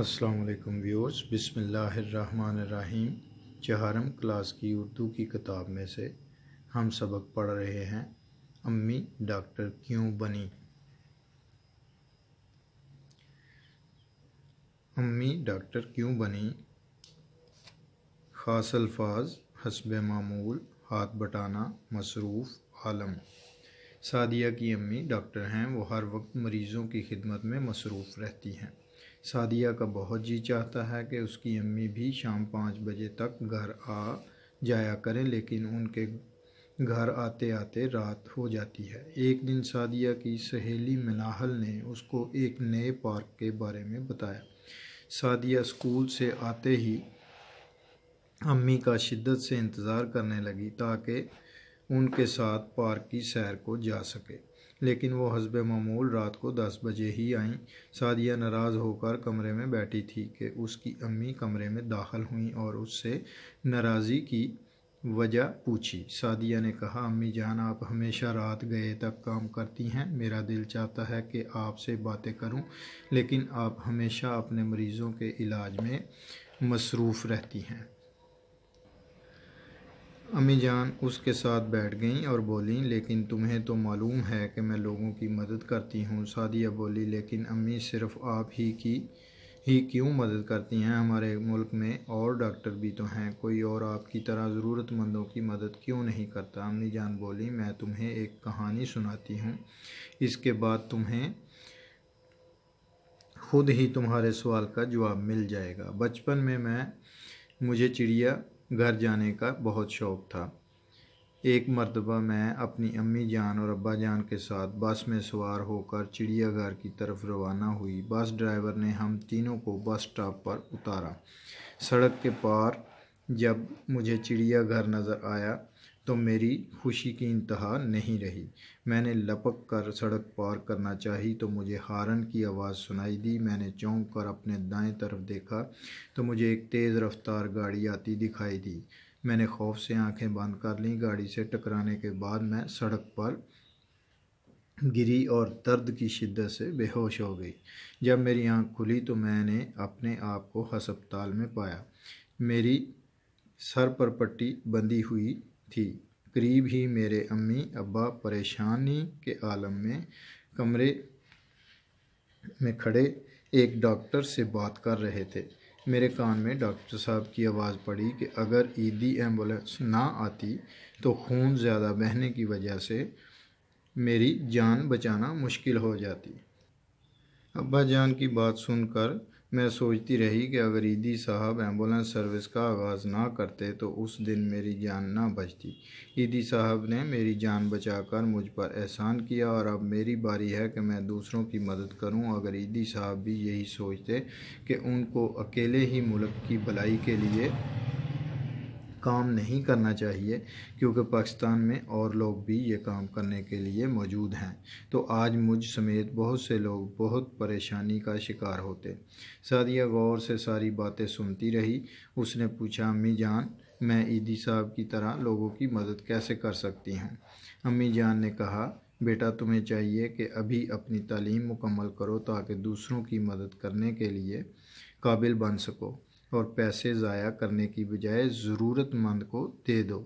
अस्सलाम वालेकुम व्यूअर्स बिसमीम चहारम क्लास की उर्दू की किताब में से हम सबक पढ़ रहे हैं अम्मी डॉक्टर क्यों बनी अम्मी डॉक्टर क्यों बनी ख़ास अल्फाज हसब मामूल हाथ बटाना मसरूफ़ आलम सादिया की अम्मी डॉक्टर हैं वो हर वक्त मरीज़ों की खिदमत में मसरूफ़ रहती हैं सादिया का बहुत जी चाहता है कि उसकी अम्मी भी शाम पाँच बजे तक घर आ जाया करें लेकिन उनके घर आते आते रात हो जाती है एक दिन सादिया की सहेली मिनाहल ने उसको एक नए पार्क के बारे में बताया सादिया स्कूल से आते ही अम्मी का शिद्दत से इंतज़ार करने लगी ताकि उनके साथ पार्क की सैर को जा सके लेकिन वो हसब मामूल रात को दस बजे ही आईं सादिया नाराज़ होकर कमरे में बैठी थी कि उसकी अम्मी कमरे में दाखिल हुई और उससे नाराज़ी की वजह पूछी सादिया ने कहा अम्मी जान आप हमेशा रात गए तक काम करती हैं मेरा दिल चाहता है कि आपसे बातें करूं लेकिन आप हमेशा अपने मरीज़ों के इलाज में मसरूफ़ रहती हैं अम्मी जान उसके साथ बैठ गईं और बोली लेकिन तुम्हें तो मालूम है कि मैं लोगों की मदद करती हूँ सादिया बोली लेकिन अम्मी सिर्फ़ आप ही की ही क्यों मदद करती हैं हमारे मुल्क में और डॉक्टर भी तो हैं कोई और आपकी तरह ज़रूरतमंदों की मदद क्यों नहीं करता अम्मी जान बोली मैं तुम्हें एक कहानी सुनाती हूँ इसके बाद तुम्हें खुद ही तुम्हारे सवाल का जवाब मिल जाएगा बचपन में मैं मुझे चिड़िया घर जाने का बहुत शौक़ था एक मरतबा मैं अपनी अम्मी जान और अब्बा जान के साथ बस में सवार होकर चिड़ियाघर की तरफ रवाना हुई बस ड्राइवर ने हम तीनों को बस स्टॉप पर उतारा सड़क के पार जब मुझे चिड़ियाघर नज़र आया तो मेरी खुशी की इंतहा नहीं रही मैंने लपक कर सड़क पार करना चाही तो मुझे हारन की आवाज़ सुनाई दी मैंने चौंक कर अपने दाएं तरफ देखा तो मुझे एक तेज़ रफ्तार गाड़ी आती दिखाई दी मैंने खौफ से आंखें बंद कर लीं गाड़ी से टकराने के बाद मैं सड़क पर गिरी और दर्द की शिद्दत से बेहोश हो गई जब मेरी आंख खुली तो मैंने अपने आप को हस्पताल में पाया मेरी सर पर पट्टी बंधी हुई थी करीब ही मेरे अम्मी अब्बा परेशानी के आलम में कमरे में खड़े एक डॉक्टर से बात कर रहे थे मेरे कान में डॉक्टर साहब की आवाज़ पड़ी कि अगर ईदी एम्बुलेंस ना आती तो खून ज़्यादा बहने की वजह से मेरी जान बचाना मुश्किल हो जाती अब्बा जान की बात सुनकर मैं सोचती रही कि अगर ईदी साहब एम्बुलेंस सर्विस का आगाज़ ना करते तो उस दिन मेरी जान ना बचती ईदी साहब ने मेरी जान बचाकर मुझ पर एहसान किया और अब मेरी बारी है कि मैं दूसरों की मदद करूं अगर ईदी साहब भी यही सोचते कि उनको अकेले ही मुल्क की भलाई के लिए काम नहीं करना चाहिए क्योंकि पाकिस्तान में और लोग भी ये काम करने के लिए मौजूद हैं तो आज मुझ समेत बहुत से लोग बहुत परेशानी का शिकार होते सादिया गौर से सारी बातें सुनती रही उसने पूछा अम्मी जान मैं ईदी साहब की तरह लोगों की मदद कैसे कर सकती हूँ अम्मी जान ने कहा बेटा तुम्हें चाहिए कि अभी अपनी तालीम मुकम्मल करो ताकि दूसरों की मदद करने के लिए काबिल बन सको और पैसे ज़ाया करने की बजाय ज़रूरतमंद को दे दो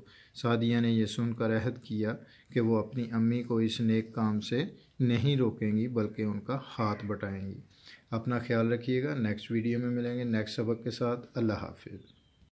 सादिया ने यह सुनकर अहद किया कि वो अपनी अम्मी को इस नेक काम से नहीं रोकेंगी बल्कि उनका हाथ बटाएंगी अपना ख्याल रखिएगा नेक्स्ट वीडियो में मिलेंगे नेक्स्ट सबक के साथ अल्लाह हाफिज़